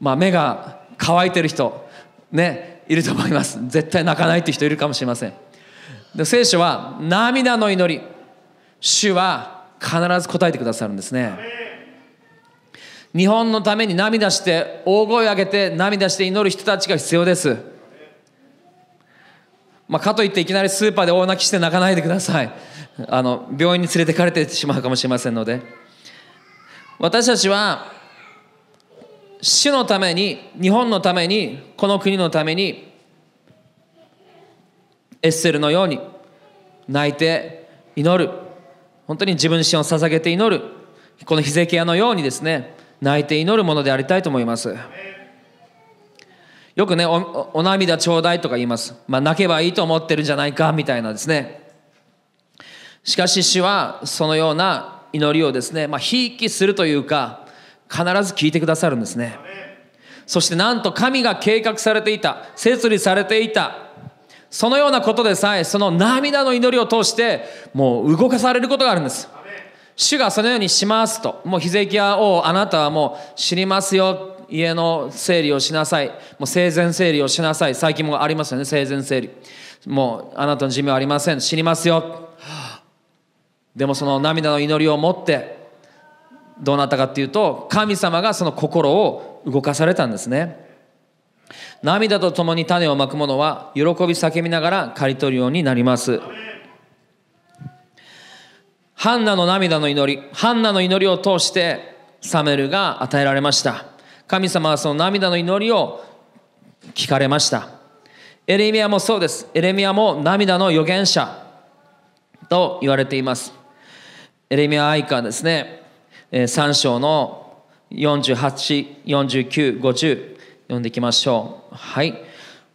まあ、目が乾いてる人ねいると思います絶対泣かないって人いるかもしれませんで聖書は涙の祈り主は必ず答えてくださるんですね日本のために涙して大声を上げて涙して祈る人たちが必要ですまあ、かといっていきなりスーパーで大泣きして泣かないでくださいあの病院に連れてかれてしまうかもしれませんので私たちは主のために日本のためにこの国のためにエッセルのように泣いて祈る本当に自分自身を捧げて祈るこのヒゼキヤのようにですね泣いて祈るものでありたいと思いますよくねお涙ちょうだいとか言います、まあ、泣けばいいと思ってるんじゃないかみたいなですねしかし主はそのような祈りをですねまあひいきするというか必ず聞いてくださるんですねそしてなんと神が計画されていた設立されていたそのようなことでさえ、その涙の祈りを通して、もう動かされることがあるんです。主がそのようにしますと。もうヒゼキヤをあなたはもう死にますよ。家の整理をしなさい。もう生前整理をしなさい。最近もありますよね、生前整理。もうあなたの寿命はありません。死にますよ。でもその涙の祈りを持って、どうなったかっていうと、神様がその心を動かされたんですね。涙とともに種をまく者は喜び叫びながら刈り取るようになりますハンナの涙の祈りハンナの祈りを通してサメルが与えられました神様はその涙の祈りを聞かれましたエレミアもそうですエレミアも涙の預言者と言われていますエレミア愛花ですね3章の484950読んでいきましょう。はい。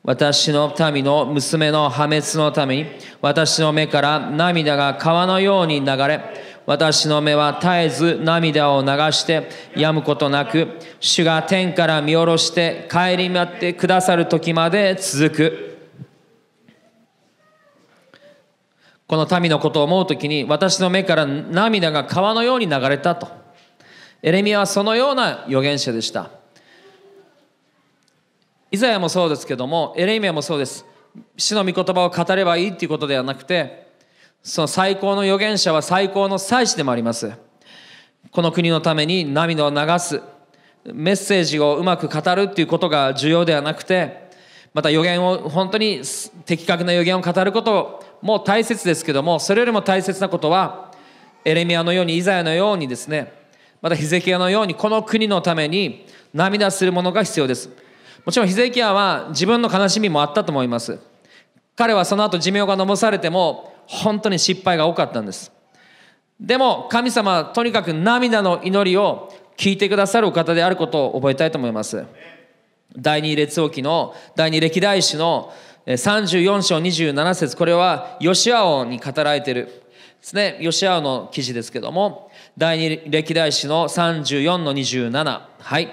私の民の娘の破滅のために、私の目から涙が川のように流れ、私の目は絶えず涙を流して病むことなく、主が天から見下ろして帰り待ってくださる時まで続く。この民のことを思うときに、私の目から涙が川のように流れたと。エレミアはそのような預言者でした。イザヤもそうですけどもエレイメもそうです死の御言葉を語ればいいっていうことではなくてその最高の預言者は最高の祭司でもありますこの国のために涙を流すメッセージをうまく語るっていうことが重要ではなくてまた予言を本当に的確な予言を語ることも大切ですけどもそれよりも大切なことはエレミアのようにイザヤのようにですねまたヒゼキヤのようにこの国のために涙するものが必要ですもちろんヒゼキヤは自分の悲しみもあったと思います彼はその後寿命が延ばされても本当に失敗が多かったんですでも神様はとにかく涙の祈りを聞いてくださるお方であることを覚えたいと思います第二列王記の第二歴代史の34章27節これはヨシア王に語られているですねヨシア王の記事ですけども第二歴代史の34の27はい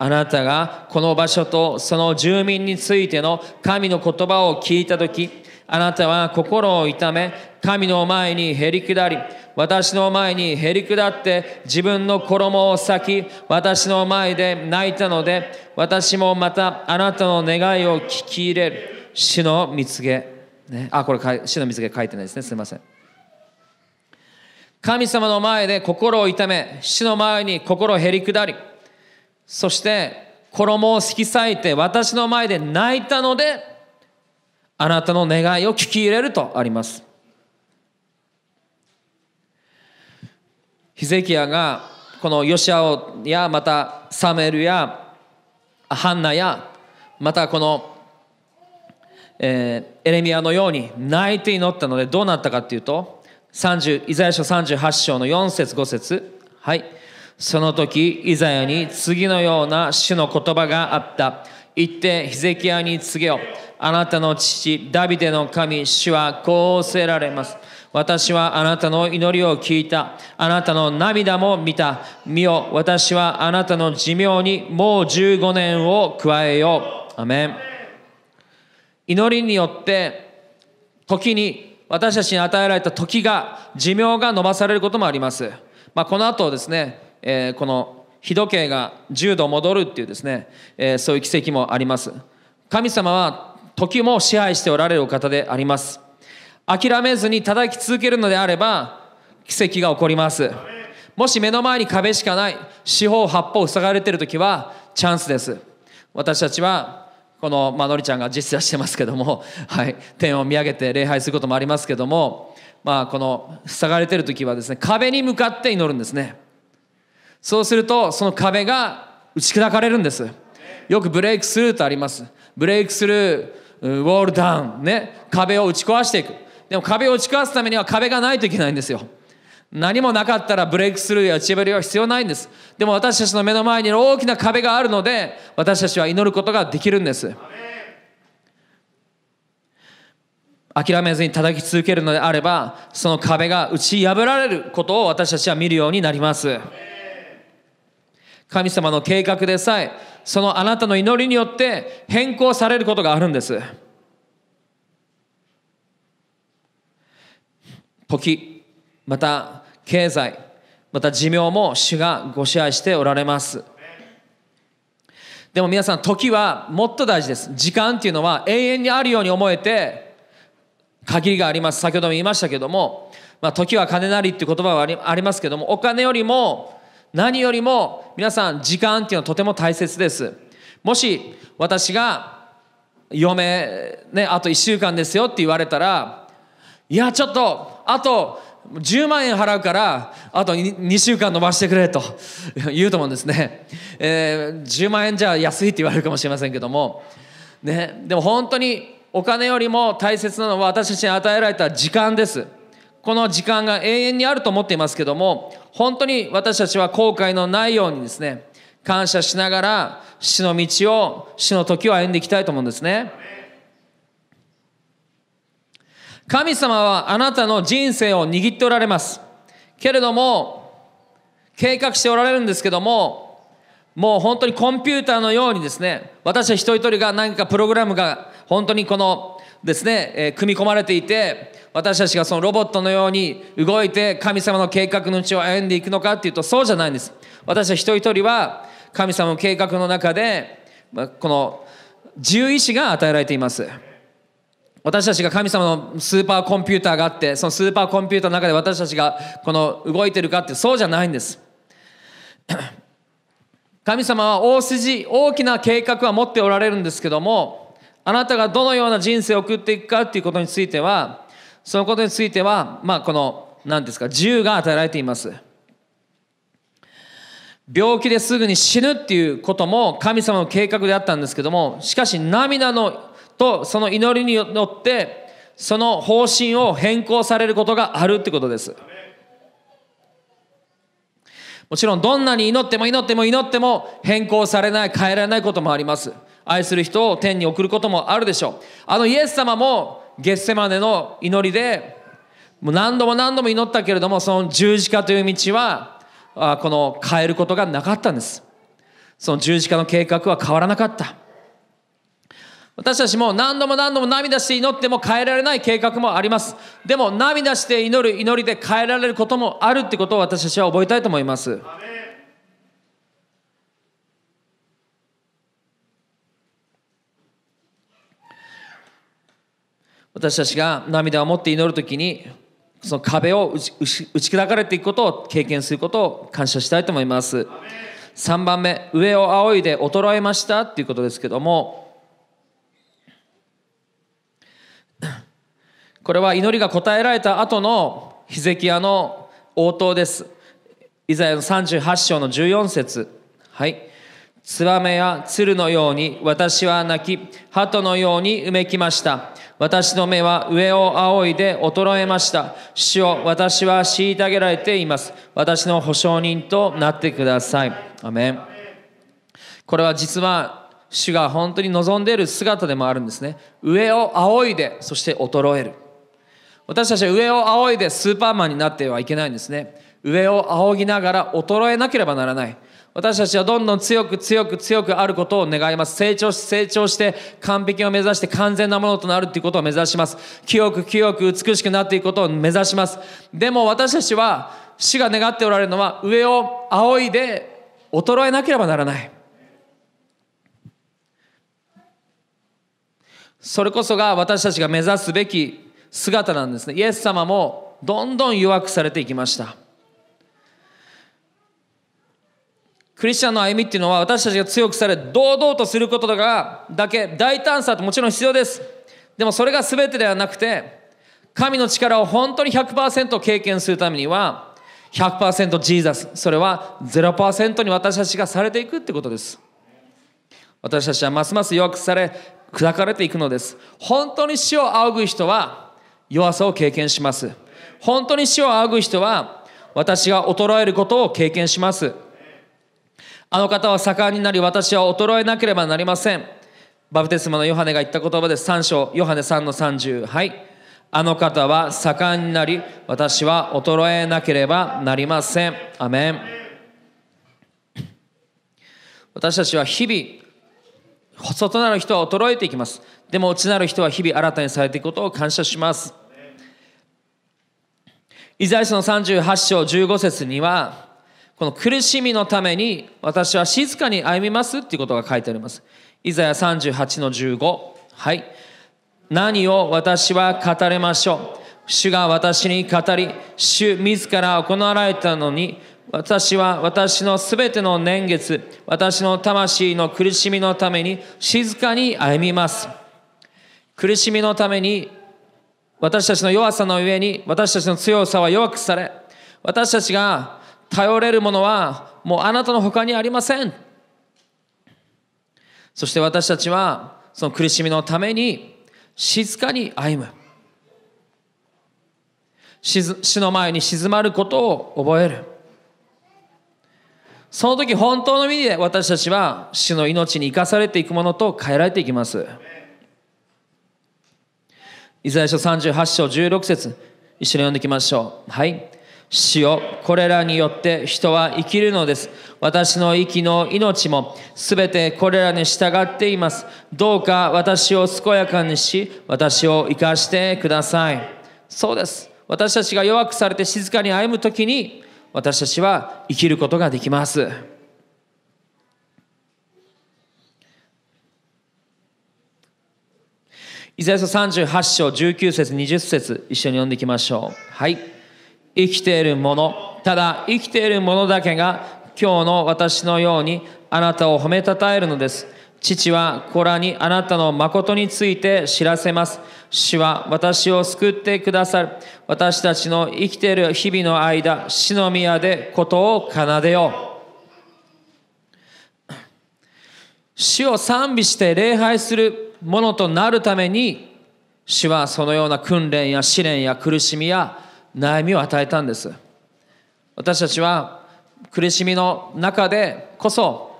あなたがこの場所とその住民についての神の言葉を聞いたとき、あなたは心を痛め、神の前にへり下り、私の前にへり下って自分の衣を裂き、私の前で泣いたので、私もまたあなたの願いを聞き入れる。死の見つけ。ね、あ、これ、死の見つけ書いてないですね。すみません。神様の前で心を痛め、死の前に心をへり下り、そして衣を引き裂いて私の前で泣いたのであなたの願いを聞き入れるとありますヒゼキヤがこのヨシアオやまたサメルやハンナやまたこの、えー、エレミアのように泣いて祈ったのでどうなったかっていうと30イザヤ書38章の4節5節はいその時イザヤに次のような主の言葉があった言ってヒゼキヤに告げよあなたの父ダビデの神主はこうせられます私はあなたの祈りを聞いたあなたの涙も見た見よ私はあなたの寿命にもう15年を加えようアメン祈りによって時に私たちに与えられた時が寿命が延ばされることもあります、まあ、この後ですねえー、この日時計が10度戻るっていうですね、えー、そういう奇跡もあります神様は時も支配しておられるお方であります諦めずに叩き続けるのであれば奇跡が起こりますもし目の前に壁しかない四方八方塞がれてる時はチャンスです私たちはこの、まあのりちゃんが実践してますけども、はい、天を見上げて礼拝することもありますけども、まあ、この塞がれてる時はですね壁に向かって祈るんですねそうするとその壁が打ち砕かれるんですよくブレイクスルーとありますブレイクスルーウォールダウンね壁を打ち壊していくでも壁を打ち壊すためには壁がないといけないんですよ何もなかったらブレイクスルーや打ち破りは必要ないんですでも私たちの目の前に大きな壁があるので私たちは祈ることができるんです諦めずに叩き続けるのであればその壁が打ち破られることを私たちは見るようになります。神様の計画でさえそのあなたの祈りによって変更されることがあるんです時また経済また寿命も主がご支配しておられますでも皆さん時はもっと大事です時間っていうのは永遠にあるように思えて限りがあります先ほども言いましたけども、まあ、時は金なりっていう言葉はありますけどもお金よりも何よりも皆さん時間っていうのはとても大切ですもし私が嫁ねあと1週間ですよって言われたらいやちょっとあと10万円払うからあと 2, 週間延ばしてくれと 言うと思うんですね、えー、10万円じゃ安いって言われるかもしれませんけども、ね、でも本当にお金よりも大切なのは私たちに与えられた時間ですこの時間が永遠にあると思っていますけども本当に私たちは後悔のないようにですね感謝しながら死の道を死の時を歩んでいきたいと思うんですね神様はあなたの人生を握っておられますけれども計画しておられるんですけどももう本当にコンピューターのようにですね私は一人一人が何かプログラムが本当にこのですね、え組み込まれていて私たちがそのロボットのように動いて神様の計画のうちを歩んでいくのかっていうとそうじゃないんです私は一人一人は神様の計画の中で、まこの獣医師が与えられています私たちが神様のスーパーコンピューターがあってそのスーパーコンピューターの中で私たちがこの動いてるかってそうじゃないんです神様は大筋大きな計画は持っておられるんですけどもあなたがどのような人生を送っていくかっていうことについてはそのことについてはまあこの何ですか自由が与えられています病気ですぐに死ぬっていうことも神様の計画であったんですけどもしかし涙のとその祈りによってその方針を変更されることがあるってことですもちろんどんなに祈っても祈っても祈っても変更されない変えられないこともあります愛する人を天に送ることもあるでしょうあのイエス様もゲッセマネの祈りでもう何度も何度も祈ったけれどもその十字架という道はこの変えることがなかったんですその十字架の計画は変わらなかった私たちも何度も何度も涙して祈っても変えられない計画もありますでも涙して祈る祈りで変えられることもあるってことを私たちは覚えたいと思います。私たちが涙を持って祈るときにその壁を打ち砕かれていくことを経験することを感謝したいと思います3番目上を仰いで衰えましたっていうことですけどもこれは祈りが答えられた後のヒゼキヤの応答ですイザヤの38章の14節はいツバメや鶴のように私は泣き、鳩のようにうめきました。私の目は上を仰いで衰えました。主を私は虐げられています。私の保証人となってください。アメン。これは実は主が本当に望んでいる姿でもあるんですね。上を仰いで、そして衰える。私たちは上を仰いでスーパーマンになってはいけないんですね。上を仰ぎながら衰えなければならない。私たちはどんどん強く強く強くあることを願います。成長し成長して完璧を目指して完全なものとなるということを目指します。清く清く美しくなっていくことを目指します。でも私たちは主が願っておられるのは上を仰いで衰えなければならない。それこそが私たちが目指すべき姿なんですね。イエス様もどんどん弱くされていきました。クリスチャンの歩みっていうのは私たちが強くされ堂々とすることがだけ大胆さってもちろん必要ですでもそれが全てではなくて神の力を本当に100%経験するためには100%ジーザスそれは0%に私たちがされていくってことです私たちはますます弱くされ砕かれていくのです本当に死を仰ぐ人は弱さを経験します本当に死を仰ぐ人は私が衰えることを経験しますあの方は盛んになり私は衰えなければなりませんバプテスマのヨハネが言った言葉です3章ヨハネ3の30はいあの方は盛んになり私は衰えなければなりませんアメン私たちは日々外なる人は衰えていきますでも内なる人は日々新たにされていくことを感謝しますイザヤ書の38章15節にはこの苦しみのために私は静かに歩みますっていうことが書いてあります。イザヤ38の15。はい。何を私は語れましょう。主が私に語り、主自ら行われたのに、私は私のすべての年月、私の魂の苦しみのために静かに歩みます。苦しみのために、私たちの弱さの上に、私たちの強さは弱くされ、私たちが頼れるものはもうあなたの他にありませんそして私たちはその苦しみのために静かに歩む死の前に静まることを覚えるその時本当の意味で私たちは死の命に生かされていくものと変えられていきますイザヤ書38章16節一緒に読んでいきましょうはい主よこれらによって人は生きるのです私の息の命もすべてこれらに従っていますどうか私を健やかにし私を生かしてくださいそうです私たちが弱くされて静かに歩む時に私たちは生きることができますイザヤ書38章19節20節一緒に読んでいきましょうはい生きているものただ生きているものだけが今日の私のようにあなたを褒めたたえるのです父は子らにあなたの誠について知らせます主は私を救ってくださる私たちの生きている日々の間死の宮でことを奏でよう主を賛美して礼拝するものとなるために主はそのような訓練や試練や苦しみや悩みを与えたんです私たちは苦しみの中でこそ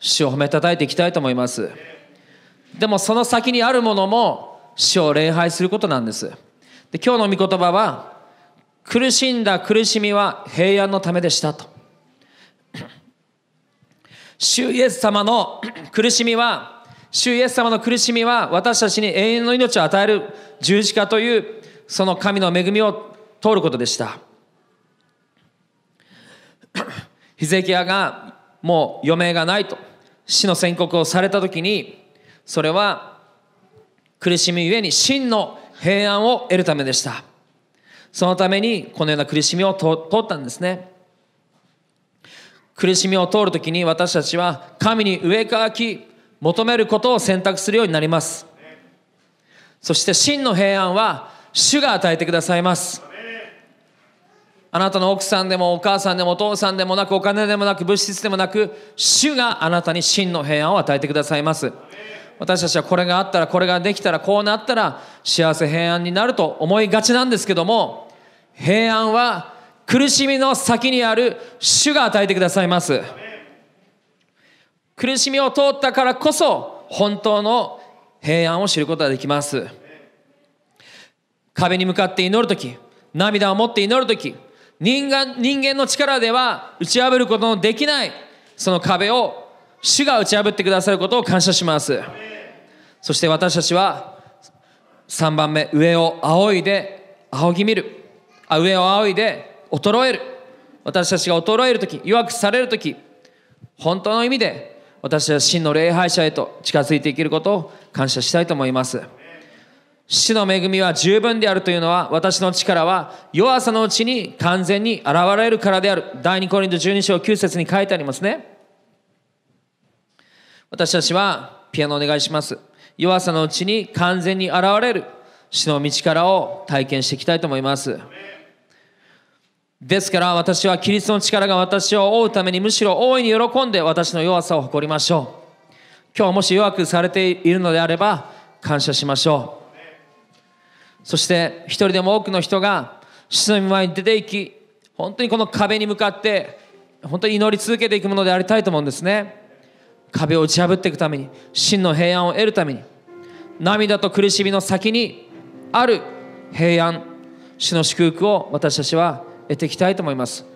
主を褒めたたいていきたいと思いますでもその先にあるものも主を礼拝することなんですで今日の御言葉は苦しんだ苦しみは平安のためでしたと 主イエス様の苦しみは主イエス様の苦しみは私たちに永遠の命を与える十字架というその神の恵みを通ることでしたヒゼキヤがもう余命がないと死の宣告をされた時にそれは苦しみゆえに真の平安を得るためでしたそのためにこのような苦しみを通ったんですね苦しみを通る時に私たちは神に上からき求めることを選択するようになりますそして真の平安は主が与えてくださいますあなたの奥さんでもお母さんでもお父さんでもなくお金でもなく物質でもなく主があなたに真の平安を与えてくださいます私たちはこれがあったらこれができたらこうなったら幸せ平安になると思いがちなんですけども平安は苦しみの先にある主が与えてくださいます苦しみを通ったからこそ本当の平安を知ることができます壁に向かって祈るとき涙を持って祈るとき人間人間の力では打ち破ることのできないその壁を主が打ち破ってくださることを感謝しますそして私たちは3番目上を仰いで仰ぎ見るあ上を仰いで衰える私たちが衰える時弱くされる時本当の意味で私は真の礼拝者へと近づいていけることを感謝したいと思います。父の恵みは十分であるというのは、私の力は弱さのうちに完全に現れるからである。第2コリント12章9節に書いてありますね。私たちは、ピアノお願いします。弱さのうちに完全に現れる。死の道からを体験していきたいと思います。ですから私はキリストの力が私を追うためにむしろ大いに喜んで私の弱さを誇りましょう。今日もし弱くされているのであれば感謝しましょう。そして一人でも多くの人が主の前に出ていき本当にこの壁に向かって本当に祈り続けていくものでありたいと思うんですね壁を打ち破っていくために真の平安を得るために涙と苦しみの先にある平安主の祝福を私たちは得ていきたいと思います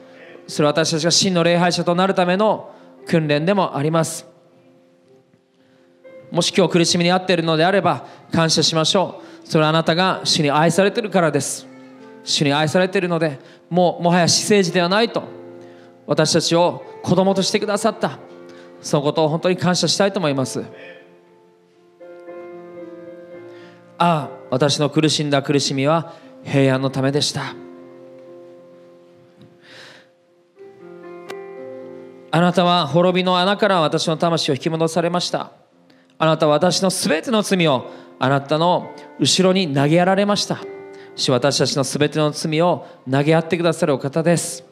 それは私たちが真の礼拝者となるための訓練でもありますもし今日苦しみに遭っているのであれば感謝しましょうそれはあなたが主に愛されてるからです主に愛されてるのでもうもはや私生児ではないと私たちを子供としてくださったそのことを本当に感謝したいと思いますああ私の苦しんだ苦しみは平安のためでしたあなたは滅びの穴から私の魂を引き戻されましたあなたは私のすべての罪をあなたの後ろに投げやられましたし私たちのすべての罪を投げ合ってくださるお方です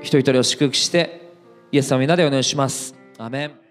一人一人を祝福してイエス様皆でお願いしますアメン